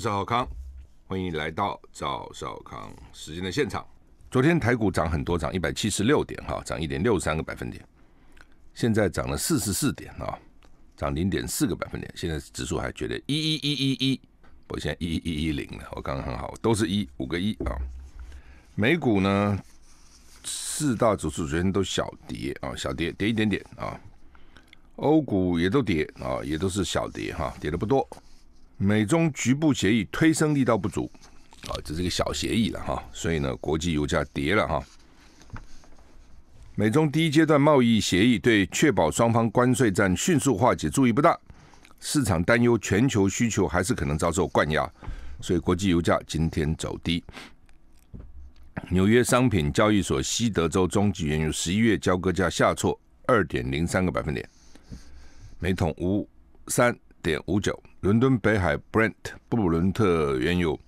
赵小康，欢迎来到赵少康时间的现场。昨天台股涨很多，涨一百七十六点，哈，涨一点六三个百分点。现在涨了四十四点，啊，涨零点四个百分点。现在指数还觉得一一一一一，我现在一一一零了，我刚刚很好，都是一五个一啊。美股呢，四大指数昨天都小跌啊，小跌跌一点点啊。欧股也都跌啊，也都是小跌哈，跌的不多。美中局部协议推升力道不足，啊，这是一个小协议了哈，所以呢，国际油价跌了哈。美中第一阶段贸易协议对确保双方关税战迅速化解注意不大，市场担忧全球需求还是可能遭受灌压，所以国际油价今天走低。纽约商品交易所西德州中级原油十一月交割价下挫二点零三个百分点，每桶五三点五九。伦敦北海 Brent 布伦特原油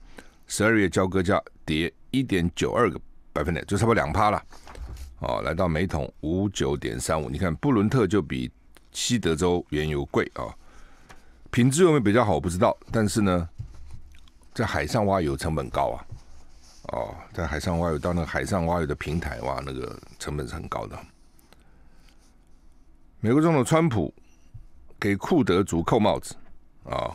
十二月交割价跌一点九二个百分点，就差不多两趴了。哦，来到每桶五九点三五。你看布伦特就比西德州原油贵啊，品质有没有比较好？我不知道。但是呢，在海上挖油成本高啊。哦，在海上挖油，到那个海上挖油的平台挖那个成本是很高的。美国总统川普给库德族扣帽子。啊，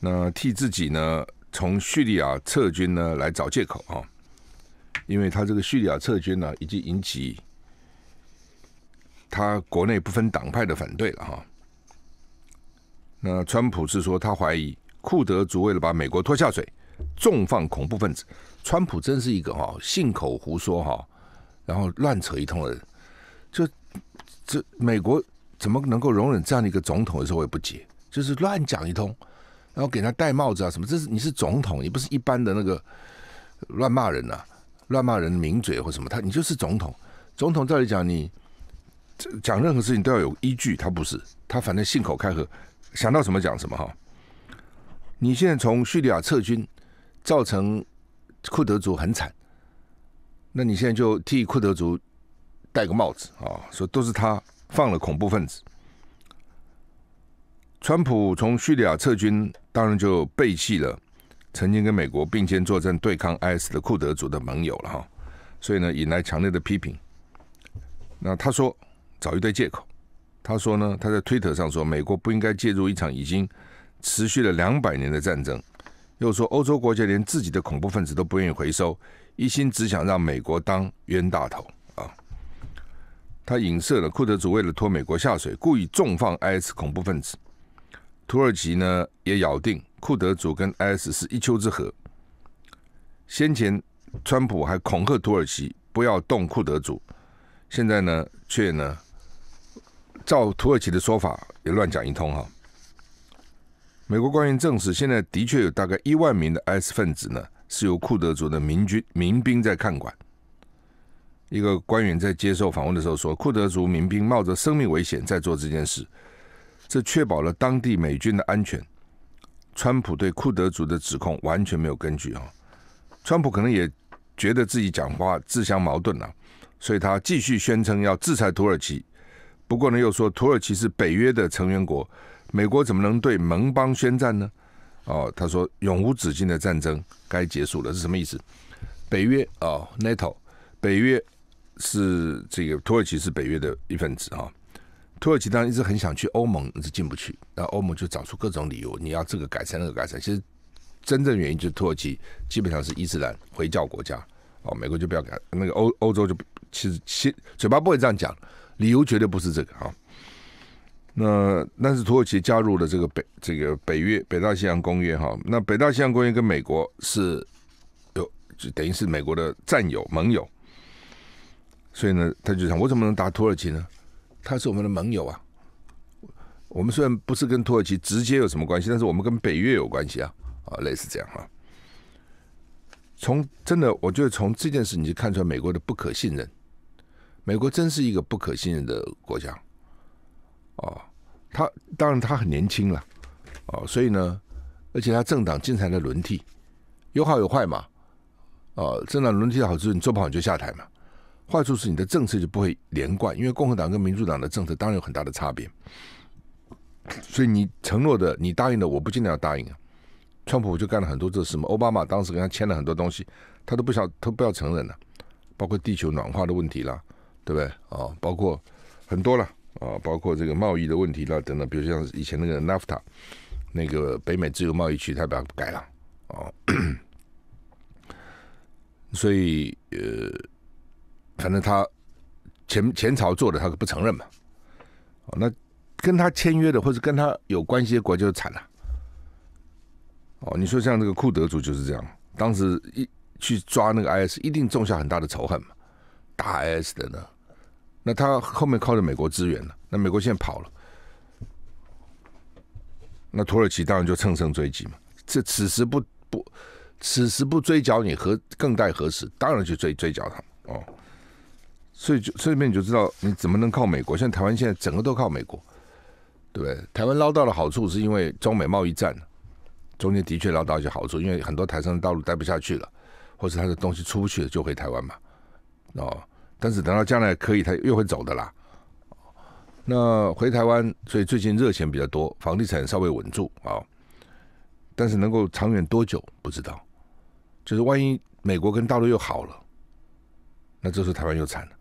那替自己呢从叙利亚撤军呢来找借口啊，因为他这个叙利亚撤军呢已经引起他国内不分党派的反对了哈。那川普是说他怀疑库德族为了把美国拖下水，重放恐怖分子。川普真是一个哈信口胡说哈，然后乱扯一通的人。就这美国怎么能够容忍这样的一个总统？有时候我不解。就是乱讲一通，然后给他戴帽子啊什么？这是你是总统，你不是一般的那个乱骂人呐，乱骂人、名嘴或什么？他你就是总统，总统照理讲你讲任何事情都要有依据，他不是，他反正信口开河，想到什么讲什么哈。你现在从叙利亚撤军，造成库德族很惨，那你现在就替库德族戴个帽子啊，说都是他放了恐怖分子。川普从叙利亚撤军，当然就背弃了曾经跟美国并肩作战对抗 IS 的库德族的盟友了哈，所以呢引来强烈的批评。那他说找一堆借口，他说呢他在推特上说美国不应该介入一场已经持续了两百年的战争，又说欧洲国家连自己的恐怖分子都不愿意回收，一心只想让美国当冤大头啊。他影射了库德族为了拖美国下水，故意重放 IS 恐怖分子。土耳其呢也咬定库德族跟 IS 是一丘之貉。先前川普还恐吓土耳其不要动库德族，现在呢却呢，照土耳其的说法也乱讲一通哈。美国官员证实，现在的确有大概一万名的 IS 分子呢，是由库德族的民军民兵在看管。一个官员在接受访问的时候说，库德族民兵冒着生命危险在做这件事。这确保了当地美军的安全。川普对库德族的指控完全没有根据啊！川普可能也觉得自己讲话自相矛盾了，所以他继续宣称要制裁土耳其。不过呢，又说土耳其是北约的成员国，美国怎么能对盟邦宣战呢？哦，他说永无止境的战争该结束了是什么意思？北约哦 n a t o 北约是这个土耳其是北约的一份子啊。土耳其当然一直很想去欧盟，一直进不去。那欧盟就找出各种理由，你要这个改成那个改成。其实真正原因就是土耳其基本上是伊斯兰回教国家，哦，美国就不要改，那个欧欧洲就其实其嘴巴不会这样讲，理由绝对不是这个啊。那但是土耳其加入了这个北这个北约北大西洋公约哈，那北大西洋公约跟美国是有就等于是美国的战友盟友，所以呢，他就想我怎么能打土耳其呢？他是我们的盟友啊，我们虽然不是跟土耳其直接有什么关系，但是我们跟北约有关系啊，啊，类似这样哈。从真的，我觉得从这件事你就看出来，美国的不可信任，美国真是一个不可信任的国家，啊，他当然他很年轻了，啊，所以呢，而且他政党经常在轮替，有好有坏嘛，啊，政党轮替的好处，你做不好你就下台嘛。坏处是你的政策就不会连贯，因为共和党跟民主党的政策当然有很大的差别，所以你承诺的、你答应的，我不尽量要答应啊。川普就干了很多这事嘛。奥巴马当时跟他签了很多东西，他都不想、都不要承认了，包括地球暖化的问题啦，对不对？啊，包括很多了啊，包括这个贸易的问题啦等等，比如像以前那个 NAFTA，那个北美自由贸易区，他把它改了哦。所以呃。反正他前前朝做的，他不承认嘛。哦，那跟他签约的或者跟他有关系的国家就惨了。哦，你说像那个库德族就是这样，当时一去抓那个 IS，一定种下很大的仇恨嘛。打 IS 的呢，那他后面靠着美国支援了，那美国现在跑了，那土耳其当然就乘胜追击嘛。这此时不不，此时不追缴你，何更待何时？当然去追追缴他哦。所以就这面你就知道你怎么能靠美国？现在台湾现在整个都靠美国，对不对？台湾捞到了好处，是因为中美贸易战，中间的确捞到一些好处，因为很多台商的道路待不下去了，或是他的东西出不去，了，就回台湾嘛。哦，但是等到将来可以，他又会走的啦。那回台湾，所以最近热钱比较多，房地产稍微稳住啊。但是能够长远多久不知道，就是万一美国跟大陆又好了，那这时候台湾又惨了。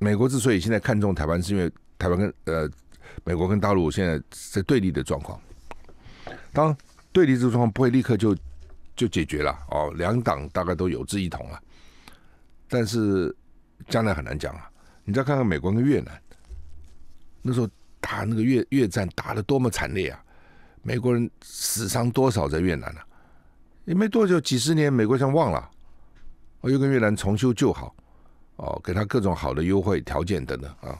美国之所以现在看中台湾，是因为台湾跟呃美国跟大陆现在在对立的状况。当对立这个状况不会立刻就就解决了哦，两党大概都有志一同了。但是将来很难讲啊。你再看看美国跟越南，那时候打那个越越战打的多么惨烈啊！美国人死伤多少在越南呢？也没多久，几十年，美国像忘了，哦，又跟越南重修旧好。哦，给他各种好的优惠条件等等啊，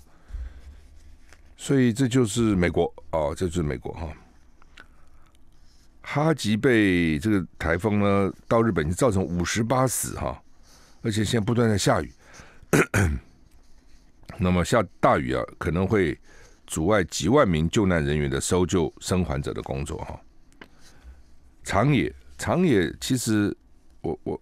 所以这就是美国哦，这就是美国哈。哈吉被这个台风呢，到日本就造成五十八死哈，而且现在不断在下雨，那么下大雨啊，可能会阻碍几万名救难人员的搜救生还者的工作哈。长野，长野其实我我。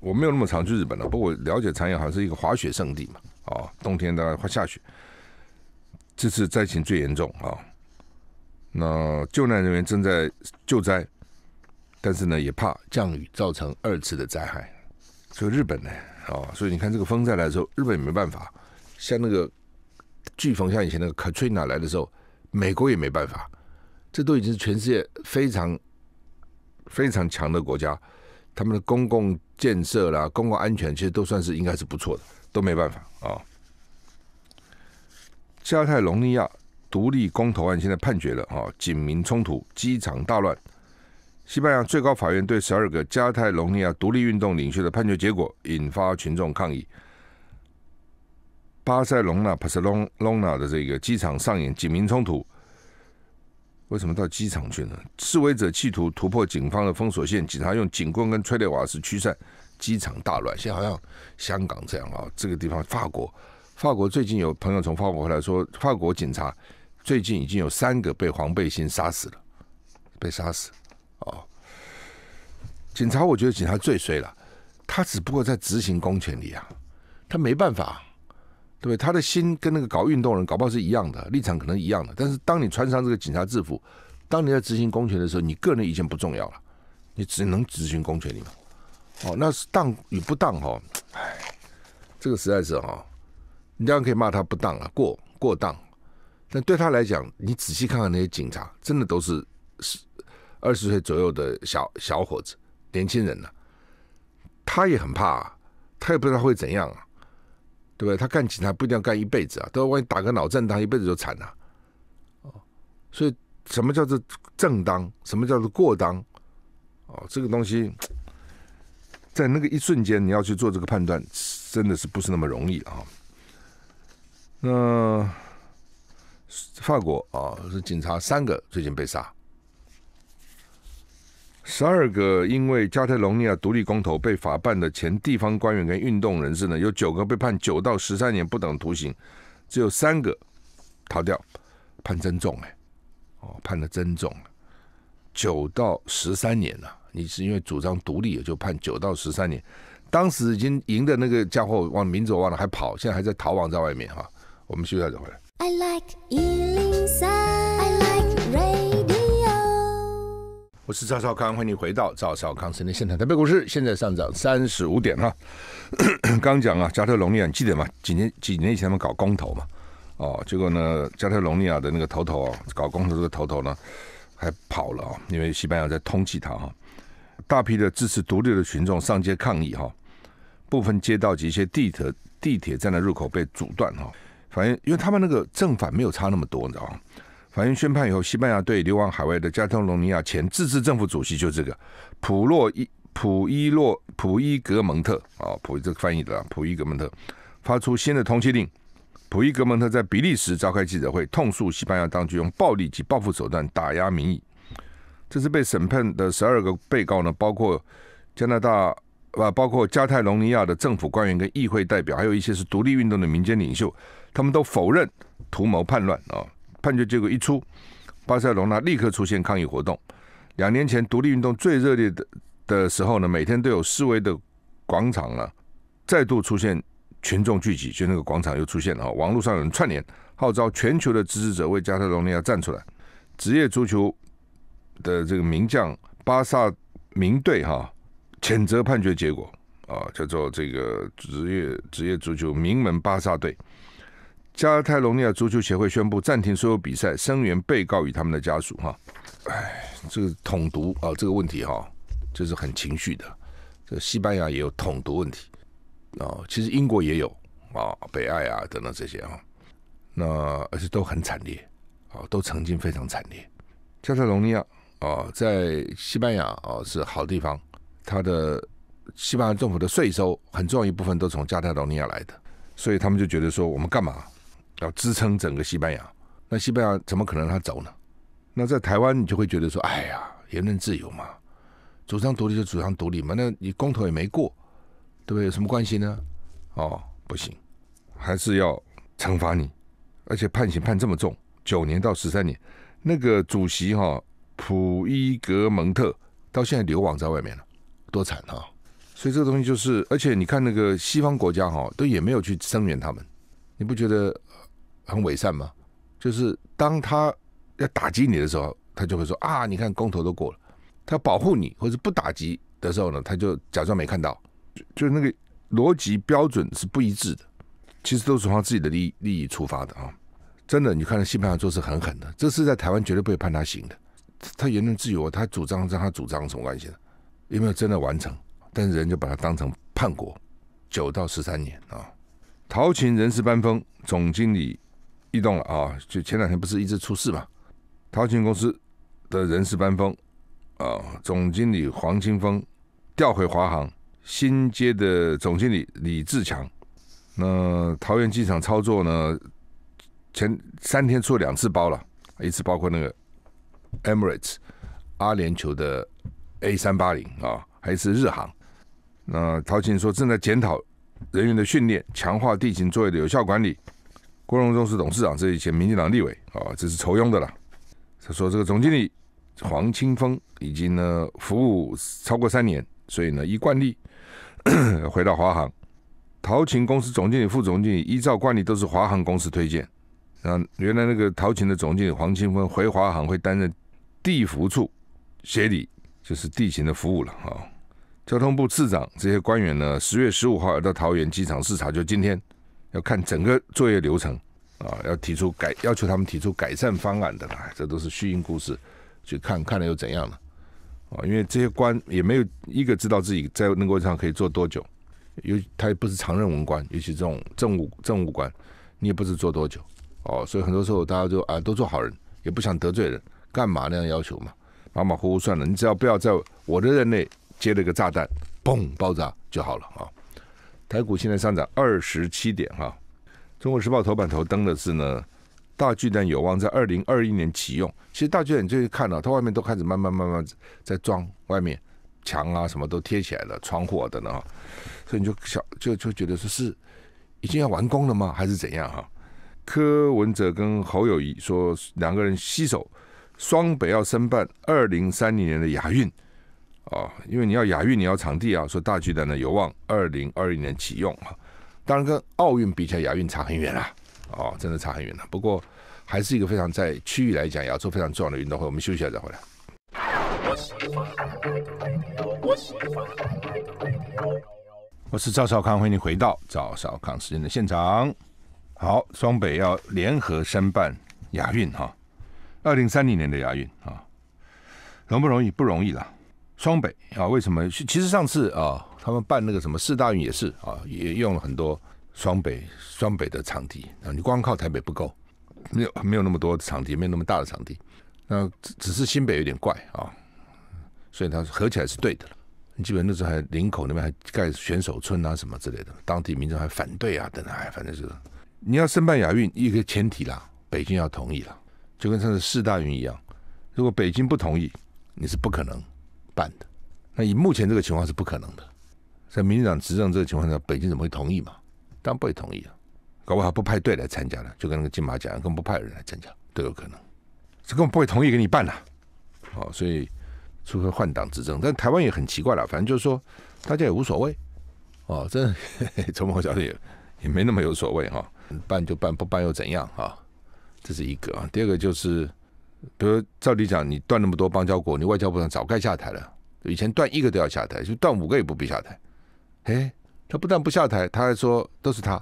我没有那么常去日本了，不过我了解长野好像是一个滑雪圣地嘛，哦，冬天大概下雪。这次灾情最严重啊，那救难人员正在救灾，但是呢也怕降雨造成二次的灾害。所以日本呢，啊，所以你看这个风灾来的时候，日本也没办法。像那个飓风，像以前那个 Katrina 来的时候，美国也没办法。这都已经是全世界非常非常强的国家。他们的公共建设啦、公共安全，其实都算是应该是不错的，都没办法啊。加泰隆尼亚独立公投案现在判决了啊，警民冲突、机场大乱。西班牙最高法院对十二个加泰隆尼亚独立运动领袖的判决结果引发群众抗议，巴塞隆纳帕塞隆隆纳的这个机场上演警民冲突。为什么到机场去呢？示威者企图突破警方的封锁线，警察用警棍跟催泪瓦斯驱散，机场大乱。现在好像香港这样啊，这个地方法国，法国最近有朋友从法国回来，说法国警察最近已经有三个被黄背心杀死了，被杀死哦。警察，我觉得警察最衰了，他只不过在执行公权力啊，他没办法。对，他的心跟那个搞运动人搞不好是一样的立场，可能一样的。但是，当你穿上这个警察制服，当你在执行公权的时候，你个人意见不重要了，你只能执行公权力嘛。哦，那是当与不当哈，哎，这个实在是哈，你当然可以骂他不当啊，过过当。但对他来讲，你仔细看看那些警察，真的都是是二十岁左右的小小伙子，年轻人了，他也很怕，他也不知道会怎样啊。对对？他干警察不一定要干一辈子啊，都万一打个脑震荡，一辈子就惨了，哦。所以什么叫做正当？什么叫做过当？哦，这个东西 在那个一瞬间，你要去做这个判断，真的是不是那么容易啊？那法国啊，是警察三个最近被杀。十二个因为加泰隆尼亚独立公投被法办的前地方官员跟运动人士呢，有九个被判九到十三年不等徒刑，只有三个逃掉，判真重哎！哦，判的真重，九到十三年呐！你是因为主张独立，也就判九到十三年。当时已经赢的那个家伙，往民族忘了还跑，现在还在逃亡在外面哈。我们徐校走回来。我是赵少康，欢迎回到赵少康身边现场台北股市现在上涨三十五点哈。刚讲啊，加特隆尼亚，你记得吗？几年几年前他们搞公投嘛？哦，结果呢，加特隆尼亚的那个头头啊，搞公投这个头头呢，还跑了啊，因为西班牙在通缉他哈。大批的支持独立的群众上街抗议哈，部分街道及一些地铁地铁站的入口被阻断哈。反正因为他们那个正反没有差那么多，你知道吗？法院宣判以后，西班牙对流亡海外的加泰隆尼亚前自治政府主席，就这个普洛伊普伊洛普伊格蒙特啊，普这个翻译的普伊格蒙特，发出新的通缉令。普伊格蒙特在比利时召开记者会，痛诉西班牙当局用暴力及报复手段打压民意。这次被审判的十二个被告呢，包括加拿大啊，包括加泰隆尼亚的政府官员跟议会代表，还有一些是独立运动的民间领袖，他们都否认图谋叛乱啊。判决结果一出，巴塞罗那立刻出现抗议活动。两年前独立运动最热烈的的时候呢，每天都有示威的广场啊，再度出现群众聚集，就那个广场又出现了。哈，网络上有人串联号召全球的支持者为加泰罗尼亚站出来。职业足球的这个名将，巴萨名队哈，谴责判决结果啊，叫做这个职业职业足球名门巴萨队。加泰罗尼亚足球协会宣布暂停所有比赛，声援被告与他们的家属。哈，哎，这个统独啊，这个问题哈，就是很情绪的。这西班牙也有统独问题啊，其实英国也有啊，北爱啊等等这些啊，那而且都很惨烈啊，都曾经非常惨烈。加泰罗尼亚啊，在西班牙啊是好地方，它的西班牙政府的税收很重要一部分都从加泰罗尼亚来的，所以他们就觉得说，我们干嘛？要支撑整个西班牙，那西班牙怎么可能让他走呢？那在台湾你就会觉得说，哎呀，言论自由嘛，主张独立就主张独立嘛，那你公投也没过，对不对？有什么关系呢？哦，不行，还是要惩罚你，而且判刑判这么重，九年到十三年。那个主席哈普伊格蒙特到现在流亡在外面了，多惨啊！所以这个东西就是，而且你看那个西方国家哈，都也没有去声援他们，你不觉得？很伪善吗？就是当他要打击你的时候，他就会说啊，你看公投都过了，他保护你或者不打击的时候呢，他就假装没看到，就那个逻辑标准是不一致的，其实都是从他自己的利益利益出发的啊。真的，你看他西班牙做事很狠的，这是在台湾绝对不会判他刑的。他言论自由他主张让他主张什么关系的？有没有真的完成？但是人就把他当成叛国，九到十三年啊。陶勤人事班风总经理。激动了啊！就前两天不是一直出事嘛？淘勤公司的人事班风啊，总经理黄清峰调回华航，新接的总经理李志强。那桃园机场操作呢？前三天出两次包了，一次包括那个 Emirates 阿联酋的 A 三八零啊，还是日航。那陶琴说正在检讨人员的训练，强化地勤作业的有效管理。郭荣忠是董事长，这一些民进党立委啊，这是酬庸的了。他说：“这个总经理黄清峰已经呢服务超过三年，所以呢，依惯例 回到华航。陶勤公司总经理、副总经理依照惯例都是华航公司推荐。那原来那个陶勤的总经理黄清峰回华航会担任地服处协理，就是地勤的服务了啊。交通部次长这些官员呢，十月十五号要到桃园机场视察，就今天。”要看整个作业流程啊，要提出改要求，他们提出改善方案的啦，这都是虚应故事，去看看了又怎样了？啊，因为这些官也没有一个知道自己在那个位置上可以做多久，尤他也不是常任文官，尤其这种政务政务官，你也不是做多久哦，所以很多时候大家就啊都做好人，也不想得罪人，干嘛那样要求嘛？马马虎虎算了，你只要不要在我的任内接了一个炸弹，嘣爆炸就好了啊。台股现在上涨二十七点哈，中国时报头版头登的是呢，大巨蛋有望在二零二一年启用。其实大巨蛋你最近看到它外面都开始慢慢慢慢在装外面墙啊，什么都贴起来了，窗户等等啊。所以你就想就就觉得说是已经要完工了吗？还是怎样哈？柯文哲跟侯友谊说两个人携手，双北要申办二零三零年的亚运。哦，因为你要亚运，你要场地啊。说大巨蛋呢，有望二零二一年启用啊。当然跟奥运比起来，亚运差很远了。哦，真的差很远了。不过还是一个非常在区域来讲也要做非常重要的运动会。我们休息一下再回来。我是我是赵少康，欢迎你回到赵少康时间的现场。好，双北要联合申办亚运哈，二零三零年的亚运啊，容不容易？不容易了。双北啊，为什么？其实上次啊，他们办那个什么四大运也是啊，也用了很多双北双北的场地啊。你光靠台北不够，没有没有那么多场地，没有那么大的场地。那只只是新北有点怪啊，所以它合起来是对的了。基本那时候还林口那边还盖选手村啊什么之类的，当地民众还反对啊等等，哎，反正是你要申办亚运一个前提啦，北京要同意了，就跟上次四大运一样，如果北京不同意，你是不可能。办的，那以目前这个情况是不可能的，在民进党执政这个情况下，北京怎么会同意嘛？当然不会同意啊，搞不好不派队来参加呢，就跟那个金马奖更不派人来参加都有可能，这根本不会同意给你办了。哦，所以除非换党执政，但台湾也很奇怪了，反正就是说大家也无所谓。哦，这的，周某小姐也也没那么有所谓哈，办就办，不办又怎样啊？这是一个啊，第二个就是。比如照理讲，你断那么多邦交国，你外交部长早该下台了。以前断一个都要下台，就断五个也不必下台。哎，他不但不下台，他还说都是他，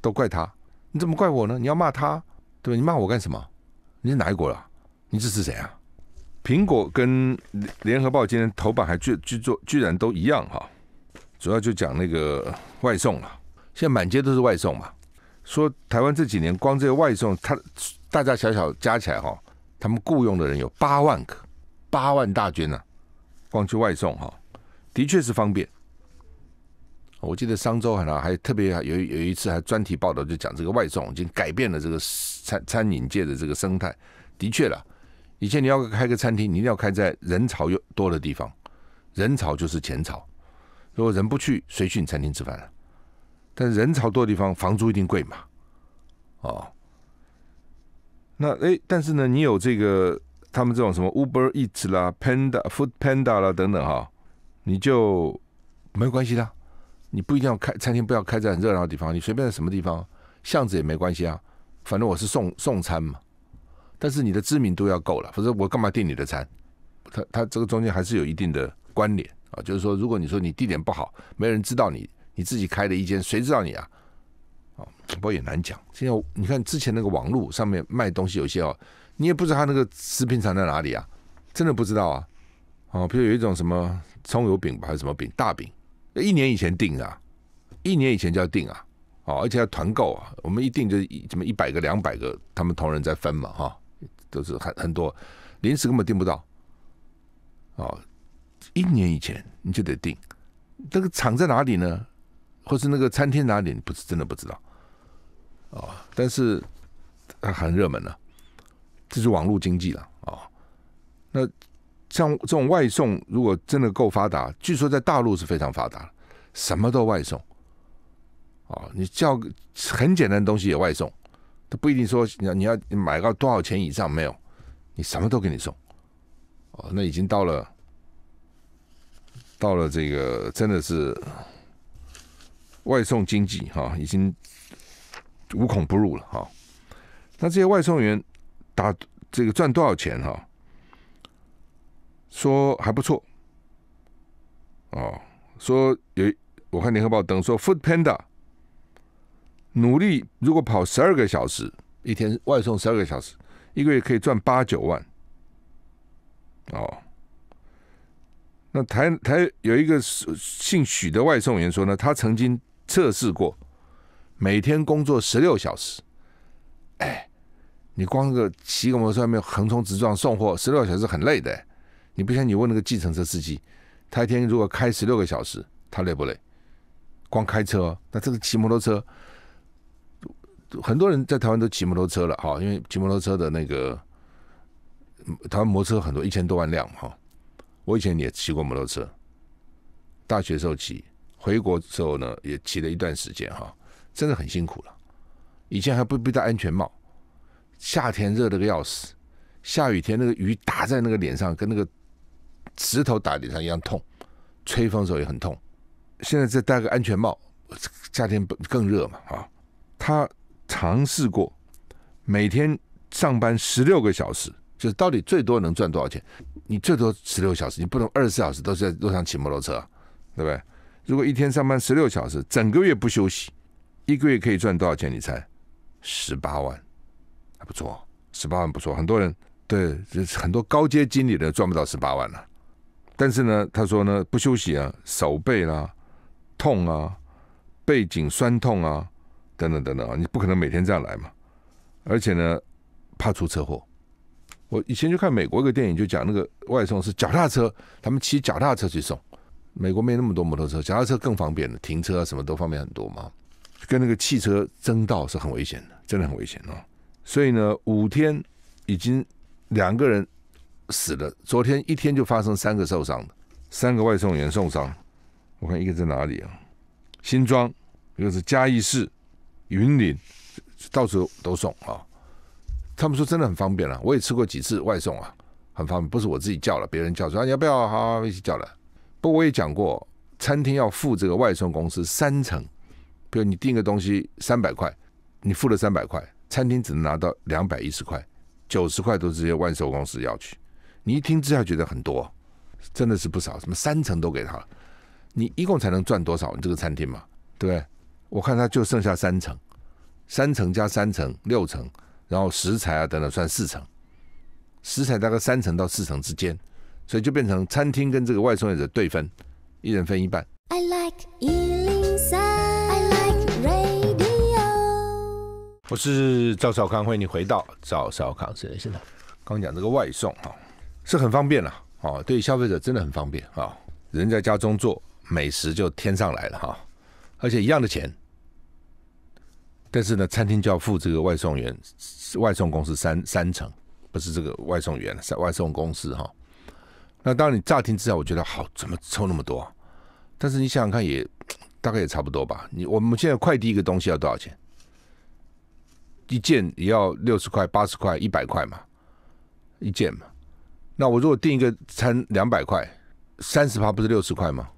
都怪他。你怎么怪我呢？你要骂他，对吧？你骂我干什么？你是哪一国了？你支持谁啊？苹果跟联合报今天头版还居居做，居然都一样哈。主要就讲那个外送了。现在满街都是外送嘛。说台湾这几年光这个外送，他大大小小加起来哈。他们雇佣的人有八万个，八万大军呢，光去外送哈，的确是方便。我记得商周好像还特别有有一次还专题报道，就讲这个外送已经改变了这个餐餐饮界的这个生态。的确了，以前你要开个餐厅，你一定要开在人潮又多的地方，人潮就是钱潮，如果人不去，谁去你餐厅吃饭啊？但是人潮多的地方，房租一定贵嘛，哦。那哎，但是呢，你有这个他们这种什么 Uber Eats 啦、Panda Food Panda 啦等等哈，你就没关系的，你不一定要开餐厅，不要开在很热闹的地方，你随便在什么地方巷子也没关系啊，反正我是送送餐嘛。但是你的知名度要够了，否则我干嘛订你的餐？他他这个中间还是有一定的关联啊，就是说，如果你说你地点不好，没人知道你，你自己开了一间，谁知道你啊？哦，不过也难讲。现在你看之前那个网络上面卖东西，有些哦，你也不知道他那个食品厂在哪里啊，真的不知道啊。哦，比如有一种什么葱油饼吧，还是什么饼，大饼，一年以前订啊，一年以前就要订啊，哦，而且要团购啊。我们一订就怎么一百个、两百个，他们同仁在分嘛，哈，都是很很多，临时根本订不到。哦，一年以前你就得订，那个厂在哪里呢？或是那个餐厅哪里？你不是真的不知道。啊！但是很热门了，这是网络经济了啊。那像这种外送，如果真的够发达，据说在大陆是非常发达什么都外送。啊，你叫很简单的东西也外送，他不一定说你要你要买到多少钱以上没有，你什么都给你送。哦，那已经到了，到了这个真的是外送经济哈，已经。无孔不入了哈，那这些外送员打这个赚多少钱哈？说还不错哦，说有我看联合报登说 Food Panda 努力如果跑十二个小时一天外送十二个小时一个月可以赚八九万哦。那台台有一个姓许的外送员说呢，他曾经测试过。每天工作十六小时，哎，你光个骑个摩托车，面横冲直撞送货，十六小时很累的。你不像你问那个计程车司机，他一天如果开十六个小时，他累不累？光开车，那这个骑摩托车，很多人在台湾都骑摩托车了哈，因为骑摩托车的那个台湾摩托车很多一千多万辆哈。我以前也骑过摩托车，大学时候骑，回国之后呢也骑了一段时间哈。真的很辛苦了，以前还不必戴安全帽，夏天热的个要死，下雨天那个雨打在那个脸上，跟那个石头打脸上一样痛，吹风的时候也很痛。现在再戴个安全帽，夏天不更热嘛啊？他尝试过每天上班十六个小时，就到底最多能赚多少钱？你最多十六小时，你不能二十四小时都是在路上骑摩托车，对不对？如果一天上班十六小时，整个月不休息。一个月可以赚多少钱？你猜，十八万，还不错，十八万不错。很多人对很多高阶经理的赚不到十八万了。但是呢，他说呢，不休息啊，手背啦痛啊，背颈酸痛啊，等等等等，你不可能每天这样来嘛。而且呢，怕出车祸。我以前就看美国一个电影，就讲那个外送是脚踏车，他们骑脚踏车去送。美国没那么多摩托车，脚踏车更方便了，停车啊什么都方便很多嘛。跟那个汽车争道是很危险的，真的很危险哦。所以呢，五天已经两个人死了，昨天一天就发生三个受伤的，三个外送员受伤。我看一个在哪里啊？新庄，一个是嘉义市，云林，到处都送啊。他们说真的很方便了，我也吃过几次外送啊，很方便。不是我自己叫了，别人叫说要不要，好，好，一起叫了。不，过我也讲过，餐厅要付这个外送公司三层。就你订个东西三百块，你付了三百块，餐厅只能拿到两百一十块，九十块都是接万寿公司要去。你一听之下觉得很多，真的是不少。什么三层都给他，你一共才能赚多少？你这个餐厅嘛，对不对？我看他就剩下三层，三层加三层六层，然后食材啊等等算四层，食材大概三层到四层之间，所以就变成餐厅跟这个外送业者对分，一人分一半。I like 我是赵少康，欢迎你回到赵少康。所以现在刚讲这个外送哈，是很方便了哦，对消费者真的很方便啊，人在家中做，美食就天上来了哈。而且一样的钱，但是呢，餐厅就要付这个外送员、外送公司三三成，不是这个外送员，是外送公司哈。那当你乍听之下，我觉得好，怎么抽那么多？但是你想想看，也大概也差不多吧。你我们现在快递一个东西要多少钱？一件也要六十块、八十块、一百块嘛，一件嘛。那我如果订一个餐两百块，三十趴不是六十块吗？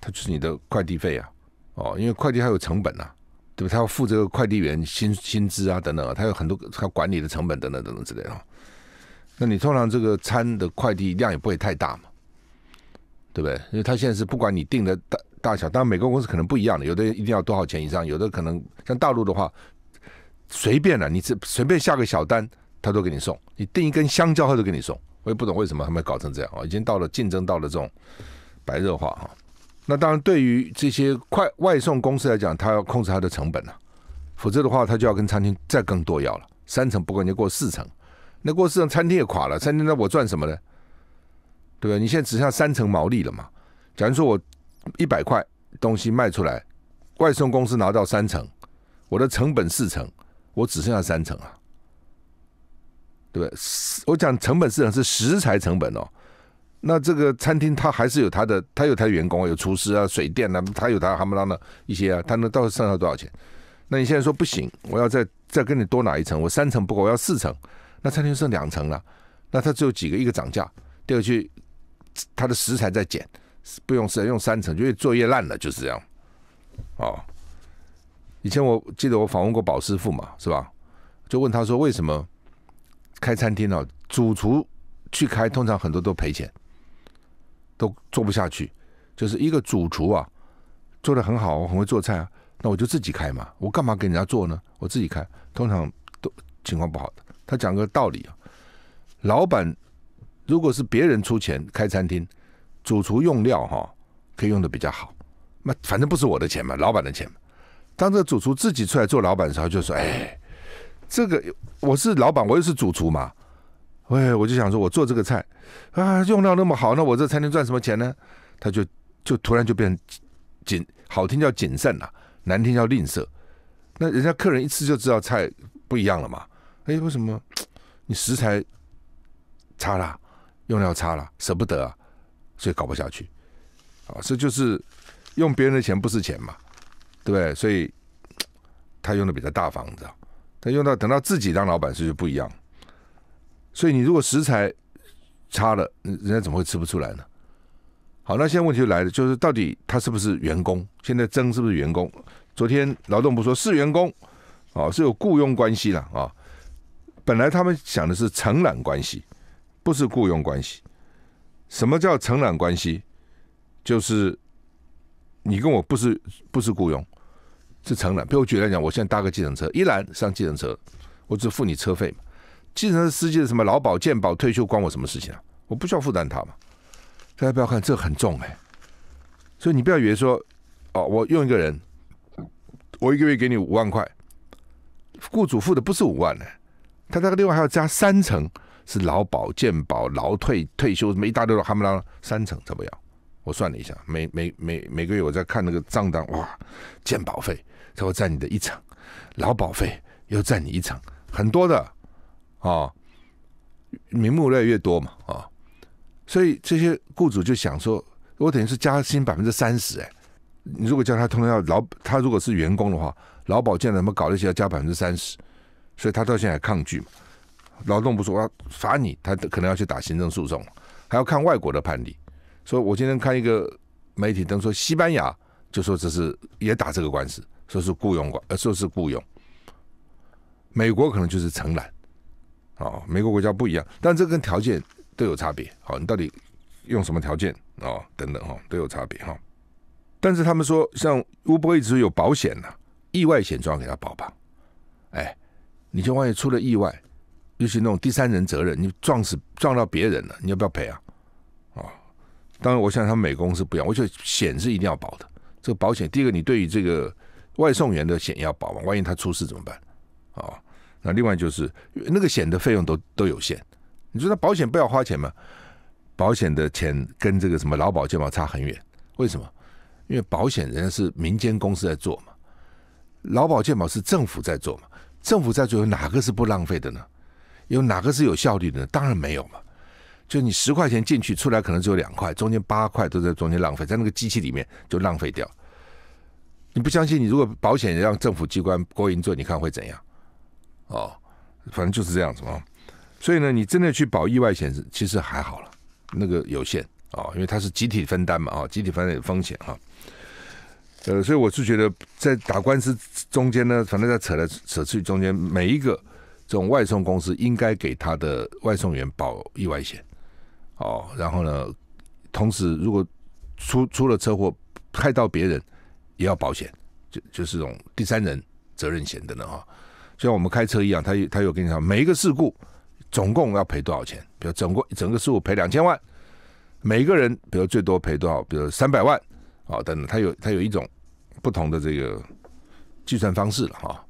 它就是你的快递费啊，哦，因为快递还有成本呐，对吧？他要付这个快递员薪薪资啊等等，啊，他有很多他管理的成本等等等等之类的。那你通常这个餐的快递量也不会太大嘛，对不对？因为他现在是不管你订的大大小，当然每个公司可能不一样的，有的一定要多少钱以上，有的可能像大陆的话。随便了，你这随便下个小单，他都给你送。你订一根香蕉，他都给你送。我也不懂为什么他们搞成这样啊！已经到了竞争到了这种白热化哈。那当然，对于这些快外送公司来讲，他要控制他的成本啊，否则的话，他就要跟餐厅再更多要了三成，不你能过四成。那过四成，餐厅也垮了。餐厅那我赚什么呢？对对？你现在只剩下三成毛利了嘛。假如说我一百块东西卖出来，外送公司拿到三成，我的成本四成。我只剩下三层啊，对不？我讲成本市场是食材成本哦，那这个餐厅它还是有它的，它有它的员工，有厨师啊，水电呢，它有它他们那的一些啊，它能到剩下多少钱？那你现在说不行，我要再再跟你多拿一层，我三层不够，我要四层，那餐厅剩两层了，那它只有几个？一个涨价，第二去它的食材在减，不用是用三层，就越做越烂了，就是这样，哦。以前我记得我访问过宝师傅嘛，是吧？就问他说为什么开餐厅呢？主厨去开，通常很多都赔钱，都做不下去。就是一个主厨啊，做的很好，很会做菜啊，那我就自己开嘛。我干嘛给人家做呢？我自己开，通常都情况不好的。他讲个道理啊，老板如果是别人出钱开餐厅，主厨用料哈可以用的比较好，那反正不是我的钱嘛，老板的钱。当这个主厨自己出来做老板的时候，就说：“哎，这个我是老板，我又是主厨嘛，哎，我就想说我做这个菜，啊，用料那么好，那我这餐厅赚什么钱呢？”他就就突然就变谨，好听叫谨慎了，难听叫吝啬。那人家客人一吃就知道菜不一样了嘛？哎，为什么你食材差了，用料差了，舍不得啊，所以搞不下去。啊，这就是用别人的钱不是钱嘛。对，所以他用的比较大房子，他用到等到自己当老板时就不一样。所以你如果食材差了，人人家怎么会吃不出来呢？好，那现在问题就来了，就是到底他是不是员工？现在争是不是员工？昨天劳动部说是员工，哦是有雇佣关系了啊。本来他们想的是承揽关系，不是雇佣关系。什么叫承揽关系？就是。你跟我不是不是雇佣，是承揽。比如举个讲，我现在搭个计程车，依然上计程车，我只付你车费嘛。计程车司机的什么劳保、健保、退休，关我什么事情啊？我不需要负担他嘛。大家不要看这很重哎，所以你不要以为说，哦，我用一个人，我一个月给你五万块，雇主付的不是五万呢，他那个另外还要加三层是劳保、健保、劳退、退休什么一大堆的，他们拉三层怎么样？我算了一下，每每每每个月，我在看那个账单，哇，鉴保费他会占你的一成，劳保费又占你一成，很多的，啊，名目越来越多嘛，啊，所以这些雇主就想说，我等于是加薪百分之三十，哎，你如果叫他通常要劳，他如果是员工的话，劳保现在怎么搞那些要加百分之三十？所以他到现在还抗拒嘛，劳动不说，罚你，他可能要去打行政诉讼，还要看外国的判例。所以我今天看一个媒体，登说西班牙就说这是也打这个官司，说是雇佣官，呃说是雇佣。美国可能就是承揽，哦，美国国家不一样，但这跟条件都有差别。好，你到底用什么条件啊？等等哦，都有差别哈。但是他们说，像乌波 e 一直有保险呢，意外险主要给他保吧。哎，你就万一出了意外，尤其那种第三人责任，你撞死撞到别人了，你要不要赔啊？当然，我想他每公司不一样。我觉得险是一定要保的。这个保险，第一个，你对于这个外送员的险要保嘛？万一他出事怎么办？啊，那另外就是那个险的费用都都有限。你说他保险不要花钱吗？保险的钱跟这个什么劳保健保差很远。为什么？因为保险人家是民间公司在做嘛，劳保健保是政府在做嘛。政府在做，有哪个是不浪费的呢？有哪个是有效率的？呢？当然没有嘛。就你十块钱进去，出来可能只有两块，中间八块都在中间浪费，在那个机器里面就浪费掉。你不相信？你如果保险让政府机关勾引做，你看会怎样？哦，反正就是这样子嘛。所以呢，你真的去保意外险是其实还好了，那个有限啊，因为它是集体分担嘛啊，集体分担有风险哈。呃，所以我是觉得在打官司中间呢，反正在扯来扯去中间每一个这种外送公司应该给他的外送员保意外险。哦，然后呢？同时，如果出出了车祸，害到别人，也要保险，就就是种第三人责任险等等哈，就像我们开车一样，他有他有跟你讲，每一个事故总共要赔多少钱？比如整个整个事故赔两千万，每一个人比如最多赔多少？比如三百万啊等等。他有他有一种不同的这个计算方式了哈。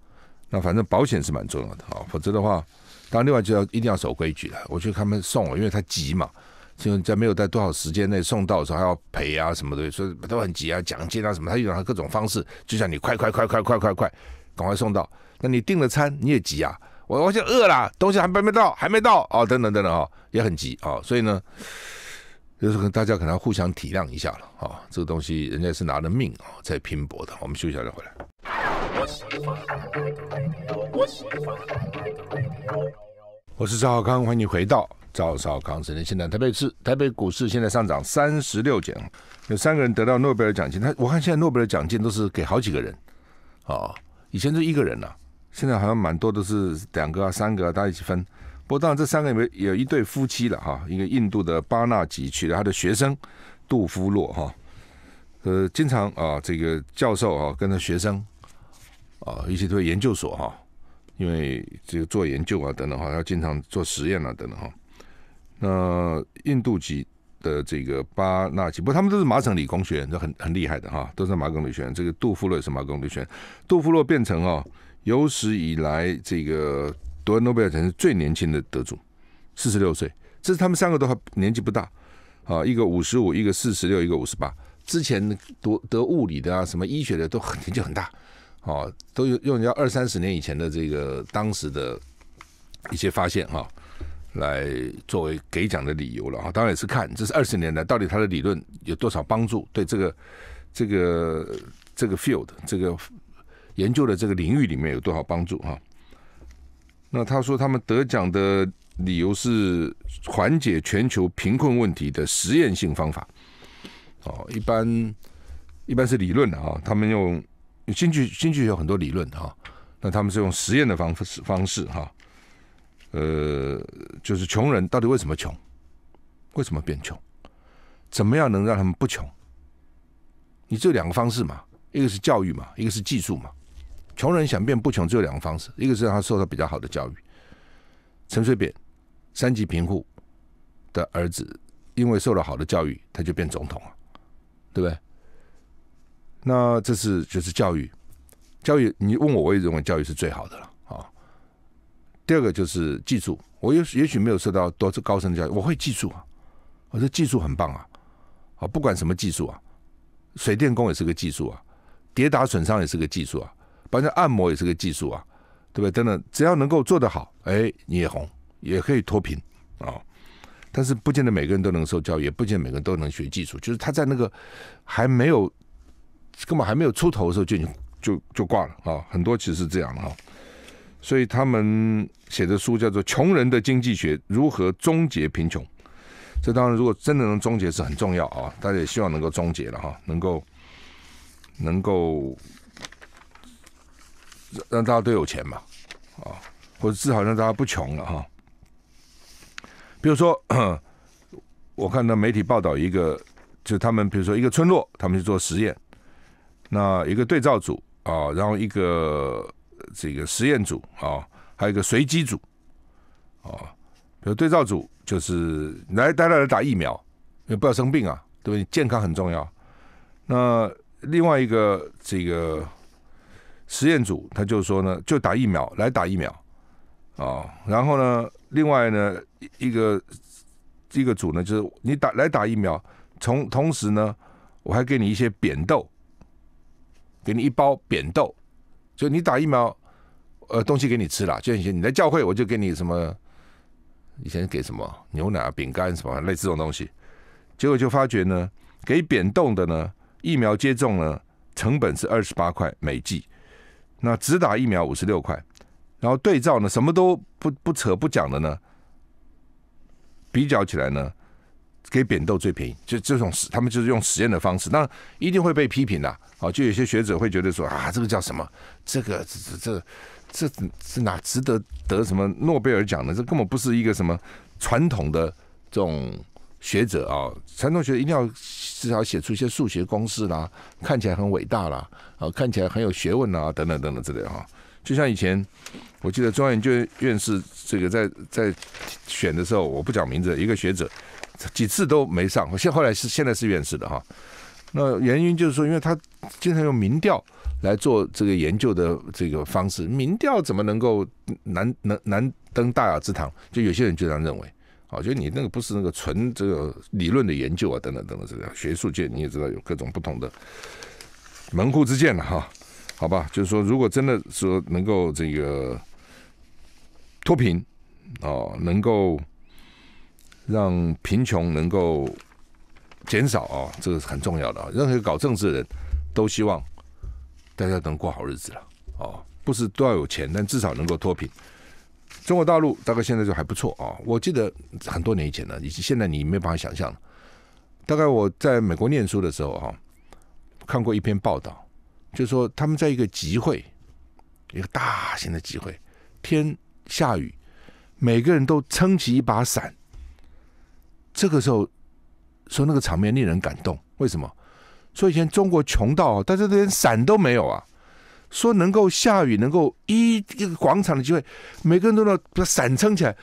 那反正保险是蛮重要的啊，否则的话，当然另外就要一定要守规矩了。我觉得他们送了，因为他急嘛。就为在没有在多少时间内送到的时候还要赔啊什么的，所以都很急啊，奖金啊什么，他用他各种方式，就像你快快快快快快快，赶快送到。那你订了餐你也急啊，我我现在饿了，东西还没没到，还没到哦，等等等等哦，也很急啊。所以呢，就是大家可能要互相体谅一下了啊，这个东西人家是拿着命啊在拼搏的。我们休息一下再回来。我是赵康，欢迎你回到。赵少康，昨天现在台北市台北股市现在上涨三十六点，有三个人得到诺贝尔奖金。他我看现在诺贝尔奖金都是给好几个人啊，以前就一个人呐，现在好像蛮多都是两个啊、三个，啊、大家一起分。不过当然这三个有没有一对夫妻了哈，一个印度的巴纳吉娶了他的学生杜夫洛哈，呃，经常啊这个教授啊跟着学生啊一起做研究所哈，因为这个做研究啊等等哈，要经常做实验啊等等哈。那印度籍的这个巴纳吉，不，他们都是麻省理工学院，都很很厉害的哈，都是麻省理工。这个杜夫洛是麻省理工，杜夫洛变成啊，有史以来这个得诺贝尔奖是最年轻的得主，四十六岁。这是他们三个都还年纪不大啊，一个五十五，一个四十六，一个五十八。之前读得物理的啊，什么医学的都很年纪很大啊，都有用人家二三十年以前的这个当时的一些发现哈。来作为给奖的理由了啊，当然也是看这是二十年来到底他的理论有多少帮助，对这个这个这个 field 这个研究的这个领域里面有多少帮助哈。那他说他们得奖的理由是缓解全球贫困问题的实验性方法。哦，一般一般是理论的哈，他们用经济经济学很多理论哈，那他们是用实验的方式方式哈。呃，就是穷人到底为什么穷？为什么变穷？怎么样能让他们不穷？你这两个方式嘛，一个是教育嘛，一个是技术嘛。穷人想变不穷，只有两个方式，一个是让他受到比较好的教育。陈水扁，三级贫户的儿子，因为受了好的教育，他就变总统了，对不对？那这是就是教育，教育你问我，我也认为教育是最好的了。第二个就是技术，我也也许没有受到多次高深的教育，我会技术啊，我说技术很棒啊，啊，不管什么技术啊，水电工也是个技术啊，跌打损伤也是个技术啊，反正按摩也是个技术啊，对不对？等等，只要能够做得好，哎，你也红，也可以脱贫啊。但是不见得每个人都能受教育，不见得每个人都能学技术，就是他在那个还没有根本还没有出头的时候，就已经就就挂了啊，很多其实是这样的哈。所以他们写的书叫做《穷人的经济学》，如何终结贫穷？这当然，如果真的能终结是很重要啊！大家也希望能够终结了哈，能够，能够，让大家都有钱嘛，啊，或者至少让大家不穷了哈。比如说，我看到媒体报道一个，就他们比如说一个村落，他们去做实验，那一个对照组啊，然后一个。这个实验组啊，还有一个随机组啊，比如对照组就是来大家来打疫苗，不要生病啊，对不对？健康很重要。那另外一个这个实验组，他就说呢，就打疫苗，来打疫苗啊。然后呢，另外呢一个一个组呢，就是你打来打疫苗，从同时呢，我还给你一些扁豆，给你一包扁豆，就你打疫苗。呃，东西给你吃啦，就以前你在教会，我就给你什么，以前给什么牛奶、饼干，什么类似这种东西。结果就发觉呢，给扁豆的呢，疫苗接种呢，成本是二十八块每剂，那只打疫苗五十六块，然后对照呢，什么都不不扯不讲的呢，比较起来呢，给扁豆最便宜。就这种，他们就是用实验的方式，那一定会被批评的。哦，就有些学者会觉得说啊，这个叫什么？这个这这。这这哪值得得什么诺贝尔奖呢？这根本不是一个什么传统的这种学者啊，传统学者一定要至少写出一些数学公式啦，看起来很伟大啦，啊，看起来很有学问啊，等等等等之类哈。就像以前，我记得中央院院院士这个在在选的时候，我不讲名字，一个学者几次都没上，现后来是现在是院士的哈。那原因就是说，因为他经常用民调。来做这个研究的这个方式，民调怎么能够难难难登大雅之堂？就有些人就这样认为，啊，就你那个不是那个纯这个理论的研究啊，等等等等，这个学术界你也知道有各种不同的门户之见了哈，好吧？就是说，如果真的说能够这个脱贫，哦，能够让贫穷能够减少啊，这个是很重要的啊。任何搞政治的人都希望。大家能过好日子了哦，不是都要有钱，但至少能够脱贫。中国大陆大概现在就还不错啊。我记得很多年以前呢，以及现在你没办法想象。大概我在美国念书的时候哈，看过一篇报道，就说他们在一个集会，一个大型的集会，天下雨，每个人都撑起一把伞。这个时候，说那个场面令人感动，为什么？说以前中国穷到，大家连伞都没有啊！说能够下雨，能够一一个广场的机会，每个人都能把伞撑起来，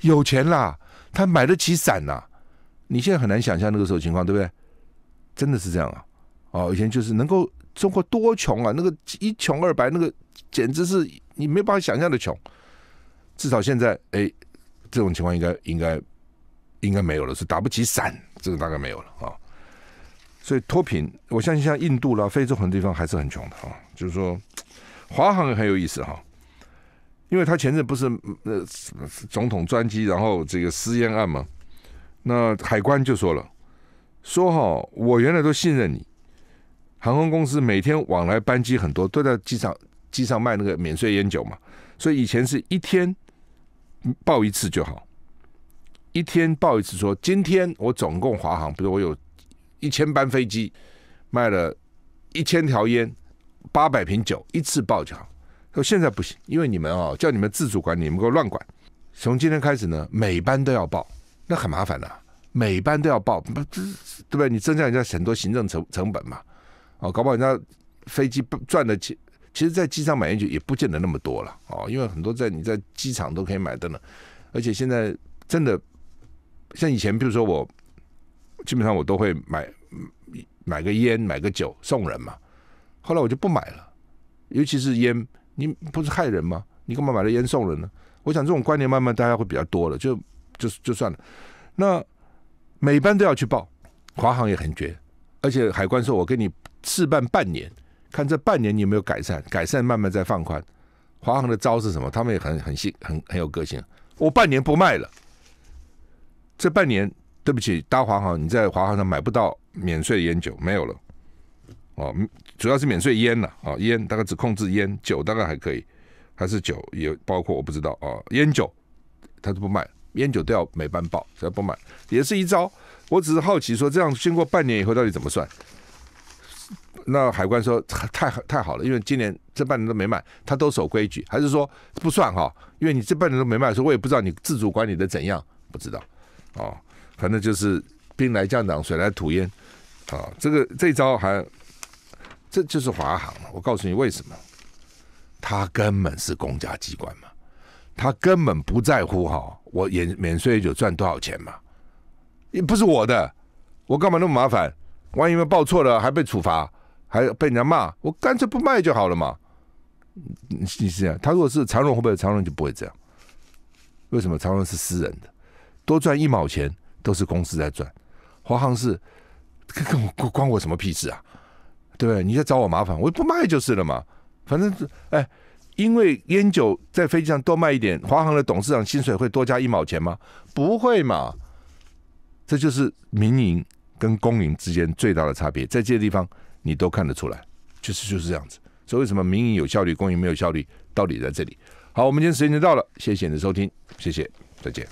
有钱啦，他买得起伞呐！你现在很难想象那个时候情况，对不对？真的是这样啊！哦，以前就是能够中国多穷啊，那个一穷二白，那个简直是你没办法想象的穷。至少现在，哎，这种情况应该应该应该没有了，是打不起伞，这个大概没有了啊。所以脱贫，我相信像印度啦、非洲很多地方还是很穷的哈。就是说，华航也很有意思哈，因为他前阵不是呃总统专机，然后这个私烟案嘛，那海关就说了，说哈，我原来都信任你，航空公司每天往来班机很多，都在机场机上卖那个免税烟酒嘛，所以以前是一天报一次就好，一天报一次，说今天我总共华航，比如我有。一千班飞机卖了一千条烟，八百瓶酒一次爆就好。说：“现在不行，因为你们啊，叫你们自主管理，你们给我乱管。从今天开始呢，每班都要报，那很麻烦的。每班都要报，这对不对？你增加人家很多行政成成本嘛。哦，搞不好人家飞机赚的钱，其实，在机场买烟酒也不见得那么多了哦，因为很多在你在机场都可以买的。呢。而且现在真的像以前，比如说我。”基本上我都会买买个烟买个酒送人嘛，后来我就不买了，尤其是烟，你不是害人吗？你干嘛买了烟送人呢？我想这种观念慢慢大家会比较多了，就就就算了。那每班都要去报，华航也很绝，而且海关说我给你试办半年，看这半年你有没有改善，改善慢慢再放宽。华航的招是什么？他们也很很信很很有个性。我半年不卖了，这半年。对不起，大华行，你在华航上买不到免税烟酒，没有了。哦，主要是免税烟了。哦，烟大概只控制烟，酒大概还可以。还是酒也包括，我不知道啊。烟酒他都不卖，烟酒都要每班报，只要不卖，也是一招。我只是好奇说，这样经过半年以后到底怎么算？那海关说太太好了，因为今年这半年都没卖，他都守规矩，还是说不算哈？因为你这半年都没卖，所以我也不知道你自主管理的怎样，不知道。哦。反正就是兵来将挡，水来土掩，啊，这个这招还这就是华航我告诉你为什么，他根本是公家机关嘛，他根本不在乎哈，我免免税就赚多少钱嘛，也不是我的，我干嘛那么麻烦？万一报错了还被处罚，还被人家骂，我干脆不卖就好了嘛。你是这样，他如果是长荣会不会？长荣就不会这样，为什么？长荣是私人的，多赚一毛钱。都是公司在赚，华航是跟 我关我什么屁事啊？对不对？你在找我麻烦，我不卖就是了嘛。反正，哎，因为烟酒在飞机上多卖一点，华航的董事长薪水会多加一毛钱吗？不会嘛。这就是民营跟公营之间最大的差别，在这些地方你都看得出来，就是就是这样子。所以，为什么民营有效率，公营没有效率？道理在这里。好，我们今天时间就到了，谢谢你的收听，谢谢，再见。